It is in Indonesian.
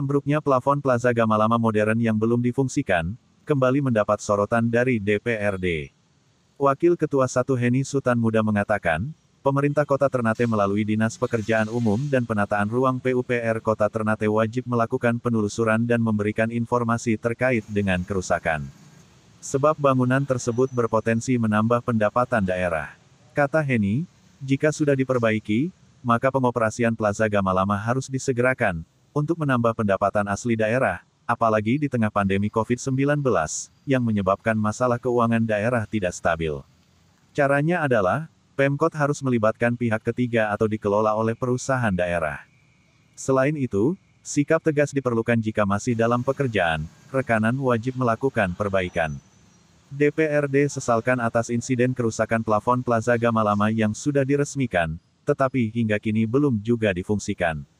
ambruknya plafon Plaza Gamalama modern yang belum difungsikan, kembali mendapat sorotan dari DPRD. Wakil Ketua Satu Heni Sutan Muda mengatakan, pemerintah kota Ternate melalui Dinas Pekerjaan Umum dan Penataan Ruang PUPR Kota Ternate wajib melakukan penelusuran dan memberikan informasi terkait dengan kerusakan. Sebab bangunan tersebut berpotensi menambah pendapatan daerah. Kata Heni, jika sudah diperbaiki, maka pengoperasian Plaza Gamalama harus disegerakan, untuk menambah pendapatan asli daerah, apalagi di tengah pandemi COVID-19 yang menyebabkan masalah keuangan daerah tidak stabil. Caranya adalah, Pemkot harus melibatkan pihak ketiga atau dikelola oleh perusahaan daerah. Selain itu, sikap tegas diperlukan jika masih dalam pekerjaan, rekanan wajib melakukan perbaikan. DPRD sesalkan atas insiden kerusakan plafon Plaza Gamalama yang sudah diresmikan, tetapi hingga kini belum juga difungsikan.